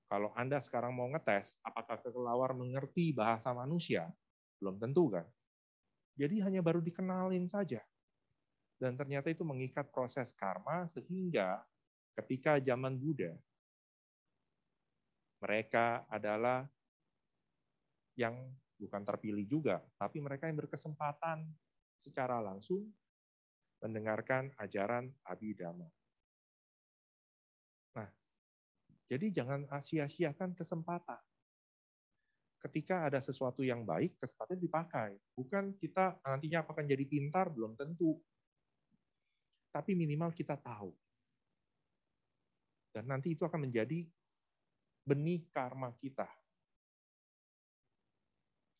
Kalau Anda sekarang mau ngetes apakah kelelawar mengerti bahasa manusia, belum tentu kan. Jadi hanya baru dikenalin saja. Dan ternyata itu mengikat proses karma sehingga ketika zaman Buddha, mereka adalah yang bukan terpilih juga, tapi mereka yang berkesempatan secara langsung mendengarkan ajaran Abhidhamma. Nah, jadi jangan ah, sia-siakan kesempatan. Ketika ada sesuatu yang baik, kesempatan dipakai. Bukan kita ah, nantinya akan jadi pintar, belum tentu. Tapi minimal kita tahu. Dan nanti itu akan menjadi benih karma kita.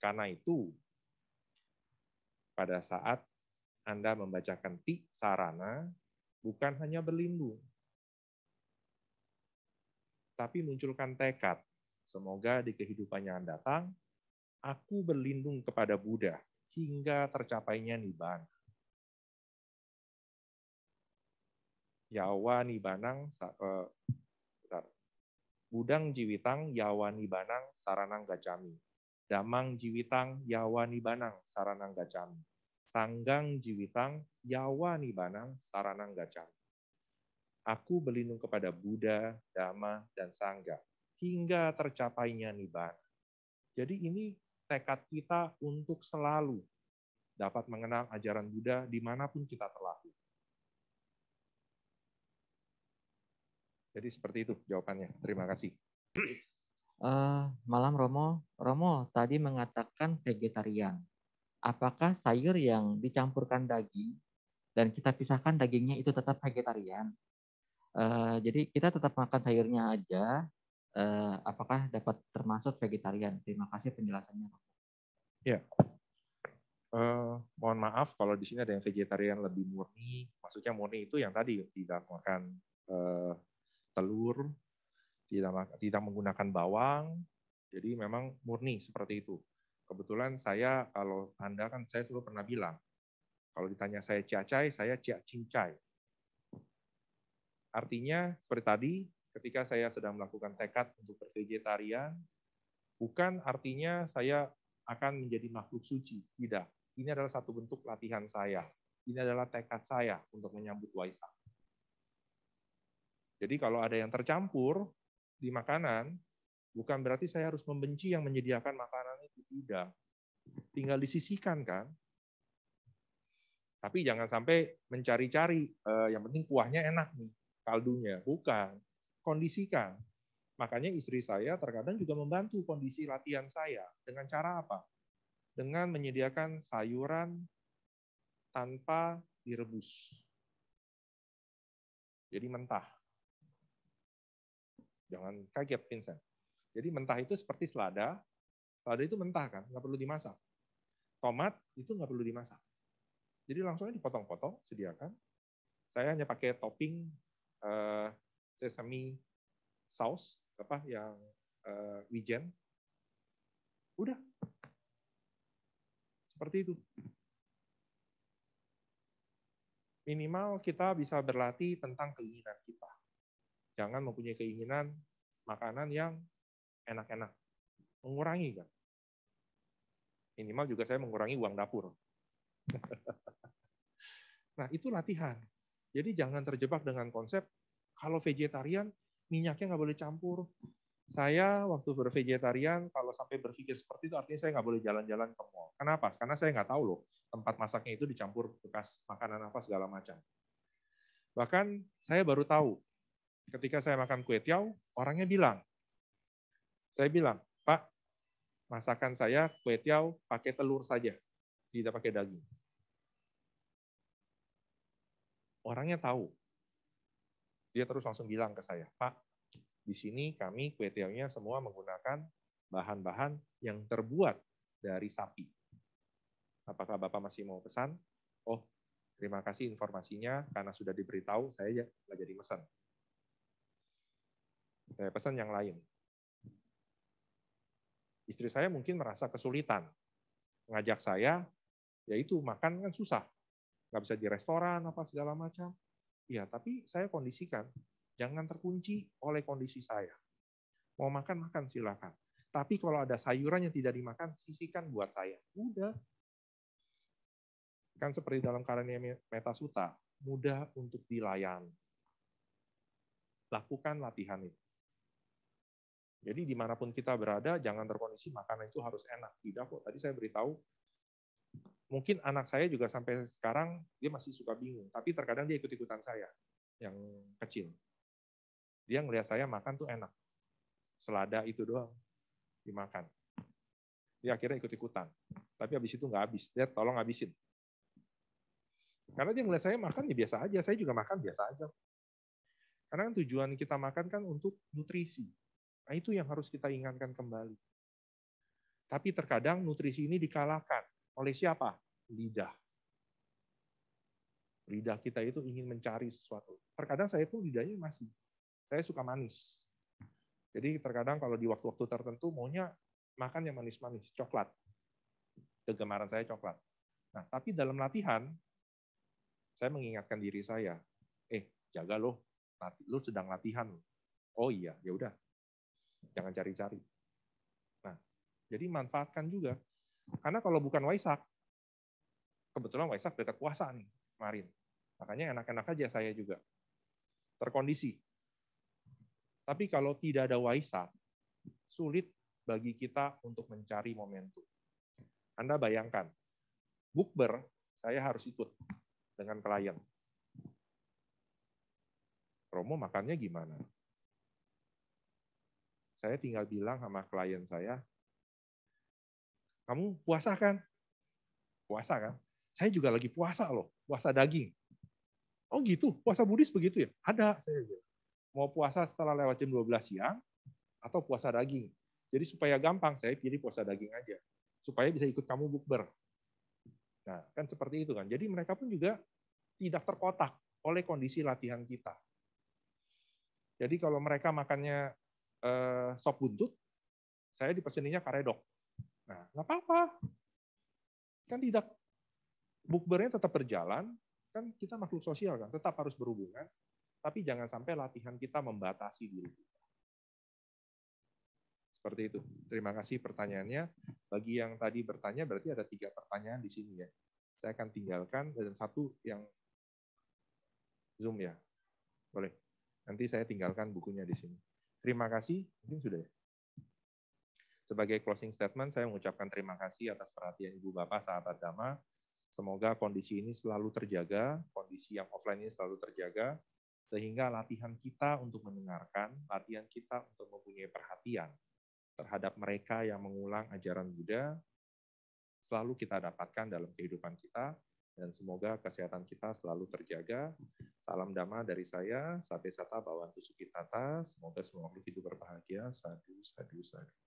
Karena itu, pada saat Anda membacakan ti sarana, bukan hanya berlindung, tapi munculkan tekad. Semoga di kehidupan yang datang, aku berlindung kepada Buddha hingga tercapainya Nibbana. Yawa nibanang. Budang jiwitang yawani banang saranang gacami. Damang jiwitang yawani banang saranang gacami. Sanggang jiwitang yawani banang saranang gacami. Aku berlindung kepada Buddha, Dhamma, dan Sangga hingga tercapainya nibbana. Jadi ini tekad kita untuk selalu dapat mengenal ajaran Buddha dimanapun kita terlahir. Jadi seperti itu jawabannya. Terima kasih. Uh, malam Romo, Romo tadi mengatakan vegetarian. Apakah sayur yang dicampurkan daging dan kita pisahkan dagingnya itu tetap vegetarian? Uh, jadi kita tetap makan sayurnya aja. Uh, apakah dapat termasuk vegetarian? Terima kasih penjelasannya. Ya, uh, mohon maaf kalau di sini ada yang vegetarian lebih murni. Maksudnya murni itu yang tadi tidak makan uh, telur, tidak tidak menggunakan bawang. Jadi memang murni seperti itu. Kebetulan saya kalau Anda kan saya selalu pernah bilang kalau ditanya saya ciacai, saya cia cincai. Artinya seperti tadi ketika saya sedang melakukan tekad untuk bervegetarian bukan artinya saya akan menjadi makhluk suci, tidak. Ini adalah satu bentuk latihan saya. Ini adalah tekad saya untuk menyambut Waisak. Jadi kalau ada yang tercampur di makanan, bukan berarti saya harus membenci yang menyediakan makanan itu tidak. Tinggal disisihkan kan. Tapi jangan sampai mencari-cari eh, yang penting kuahnya enak nih, kaldunya. Bukan. Kondisikan. Makanya istri saya terkadang juga membantu kondisi latihan saya dengan cara apa? Dengan menyediakan sayuran tanpa direbus. Jadi mentah Jangan kaget Vincent. Jadi mentah itu seperti selada. Selada itu mentah kan, nggak perlu dimasak. Tomat itu nggak perlu dimasak. Jadi langsungnya dipotong-potong, sediakan. Saya hanya pakai topping uh, sesame sauce apa yang uh, wijen. Udah. Seperti itu. Minimal kita bisa berlatih tentang keinginan kita jangan mempunyai keinginan makanan yang enak-enak. Mengurangi kan. Minimal juga saya mengurangi uang dapur. nah, itu latihan. Jadi jangan terjebak dengan konsep kalau vegetarian minyaknya nggak boleh campur. Saya waktu bervegetarian kalau sampai berpikir seperti itu artinya saya nggak boleh jalan-jalan ke mall. Kenapa? Karena saya nggak tahu loh tempat masaknya itu dicampur bekas makanan apa segala macam. Bahkan saya baru tahu ketika saya makan kue tiaw, orangnya bilang, saya bilang, Pak, masakan saya kue tiaw pakai telur saja, tidak pakai daging. Orangnya tahu. Dia terus langsung bilang ke saya, Pak, di sini kami kue tiawnya semua menggunakan bahan-bahan yang terbuat dari sapi. Apakah Bapak masih mau pesan? Oh, terima kasih informasinya karena sudah diberitahu, saya ya nggak jadi pesan eh, pesan yang lain. Istri saya mungkin merasa kesulitan. mengajak saya, yaitu makan kan susah. Nggak bisa di restoran, apa segala macam. Iya, tapi saya kondisikan. Jangan terkunci oleh kondisi saya. Mau makan, makan silakan. Tapi kalau ada sayuran yang tidak dimakan, sisihkan buat saya. Udah. Kan seperti dalam karya Metasuta, mudah untuk dilayani. Lakukan latihan itu. Jadi dimanapun kita berada, jangan terkondisi makanan itu harus enak. Tidak kok, tadi saya beritahu, mungkin anak saya juga sampai sekarang dia masih suka bingung, tapi terkadang dia ikut-ikutan saya yang kecil. Dia ngeliat saya makan tuh enak. Selada itu doang dimakan. Dia akhirnya ikut-ikutan. Tapi habis itu nggak habis. Dia tolong habisin. Karena dia ngeliat saya makan ya biasa aja. Saya juga makan biasa aja. Karena kan tujuan kita makan kan untuk nutrisi, Nah, itu yang harus kita ingatkan kembali. Tapi terkadang nutrisi ini dikalahkan oleh siapa? Lidah. Lidah kita itu ingin mencari sesuatu. Terkadang saya pun lidahnya masih. Saya suka manis. Jadi terkadang kalau di waktu-waktu tertentu maunya makan yang manis-manis, coklat. Kegemaran saya coklat. Nah, tapi dalam latihan, saya mengingatkan diri saya, eh, jaga loh, lu sedang latihan. Oh iya, ya udah, Jangan cari-cari. Nah, jadi manfaatkan juga. Karena kalau bukan Waisak, kebetulan Waisak dekat puasa nih kemarin. Makanya enak-enak aja saya juga. Terkondisi. Tapi kalau tidak ada Waisak, sulit bagi kita untuk mencari momentum. Anda bayangkan, bukber saya harus ikut dengan klien. Romo makannya gimana? saya tinggal bilang sama klien saya, kamu puasa kan? Puasa kan? Saya juga lagi puasa loh, puasa daging. Oh gitu, puasa Buddhis begitu ya? Ada, saya bilang. Mau puasa setelah lewat jam 12 siang atau puasa daging. Jadi supaya gampang, saya pilih puasa daging aja. Supaya bisa ikut kamu bukber. Nah, kan seperti itu kan. Jadi mereka pun juga tidak terkotak oleh kondisi latihan kita. Jadi kalau mereka makannya eh, sop buntut, saya di dipeseninnya karedok. Nah, nggak apa-apa. Kan tidak, bukbernya tetap berjalan, kan kita makhluk sosial kan, tetap harus berhubungan, tapi jangan sampai latihan kita membatasi diri kita. Seperti itu. Terima kasih pertanyaannya. Bagi yang tadi bertanya, berarti ada tiga pertanyaan di sini ya. Saya akan tinggalkan, dan satu yang Zoom ya. Boleh. Nanti saya tinggalkan bukunya di sini. Terima kasih. Mungkin sudah ya. Sebagai closing statement, saya mengucapkan terima kasih atas perhatian Ibu Bapak saat agama. Semoga kondisi ini selalu terjaga, kondisi yang offline ini selalu terjaga, sehingga latihan kita untuk mendengarkan, latihan kita untuk mempunyai perhatian terhadap mereka yang mengulang ajaran Buddha, selalu kita dapatkan dalam kehidupan kita, dan semoga kesehatan kita selalu terjaga. Salam damai dari saya, Sate Sata Bawantu Tata. Semoga semua hidup berbahagia. Sadu, sadu, sadu.